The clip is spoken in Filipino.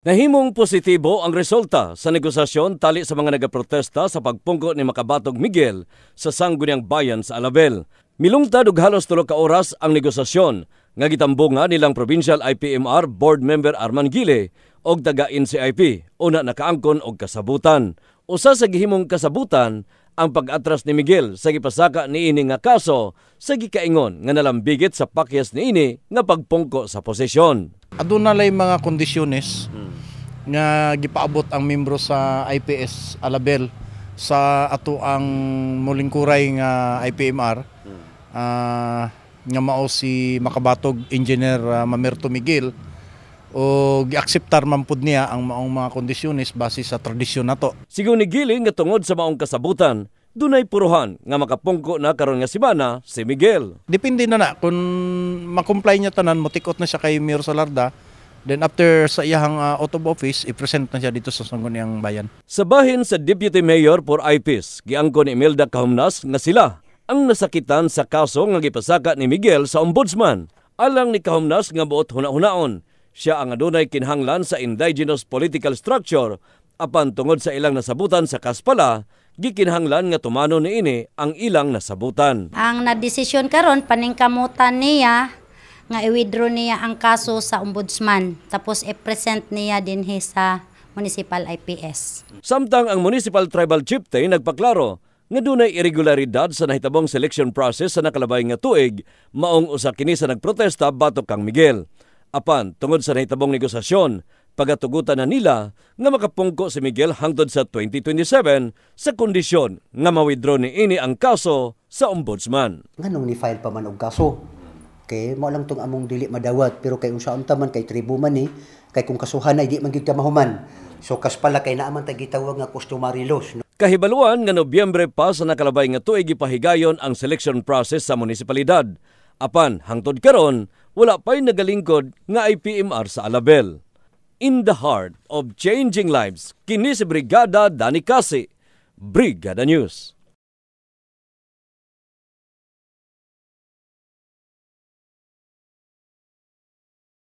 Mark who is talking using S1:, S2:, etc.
S1: Nahimong positibo ang resulta sa negosasyon tali sa mga nagaprotesta sa pagpungko ni Makabatog Miguel sa sangguniang bayan sa Alabel. Milungtad og halos tulo ka oras ang negosasyon nga gitambong nga nilang Provincial IPMR Board Member Arman Gile og taga NCIP una nakaangkon og kasabutan. Usa sa gihimong kasabutan ang pag-atras ni Miguel sa gipasaka ni ini nga kaso sa gikaingon nga nalambigit sa pakyas ni ini nga pagpungko sa posisyon. Aduna lay mga
S2: kondisyones nga gipaabot ang membro sa IPS Alabel sa ato ang muling kuray nga IPMR uh, ah, nga mao si makabatog engineer uh, Mamerto Miguel o giakseptar man pud niya ang maong mga kondisyonis base sa tradisyon nato.
S1: Sigo ni Giling nga tungod sa maong kasabutan, dunay puruhan nga makapungko na karon nga semana si Miguel.
S2: Depende na na kung makomply niya tanan mo tikot na siya kay Mayor Salarda Then after sa iyang uh, ah, out office, i-present na siya dito sa Sangguniang Bayan.
S1: Sabahin sa Deputy Mayor for IPIS, giangkon ni Imelda Kahumnas nga sila ang nasakitan sa kaso nga gipasaka ni Miguel sa Ombudsman. Alang ni Kahumnas nga buot huna-hunaon, siya ang adunay kinhanglan sa indigenous political structure apan tungod sa ilang nasabutan sa Kaspala, gikinhanglan nga tumano ni ini ang ilang nasabutan.
S3: Ang nadesisyon karon paningkamutan niya nga i-withdraw niya ang kaso sa ombudsman tapos i-present niya din sa municipal IPS.
S1: Samtang ang municipal tribal chief tay nagpaklaro nga dunay irregularidad sa nahitabong selection process sa nakalabay nga tuig maong usa kini sa nagprotesta batok kang Miguel. Apan tungod sa nahitabong negosasyon, pagatugutan na nila nga makapungko si Miguel hangtod sa 2027 sa kondisyon nga ma-withdraw ni ini ang kaso sa ombudsman.
S4: Nganong ni file pa man og kaso? Okay, mo lang tong among dili madawat pero kay unsa unta man kay tribo man ni eh, kay kung kasuhan ay di man gyud ka mahuman. So kas pala kay naa man gitawag nga customary laws. No?
S1: Kahibaluan nga Nobyembre pa sa nakalabay nga tuig gipahigayon ang selection process sa munisipalidad. Apan hangtod karon wala pay nagalingkod nga IPMR sa Alabel. In the heart of changing lives, kini si Brigada Dani Kasi,
S3: Brigada News.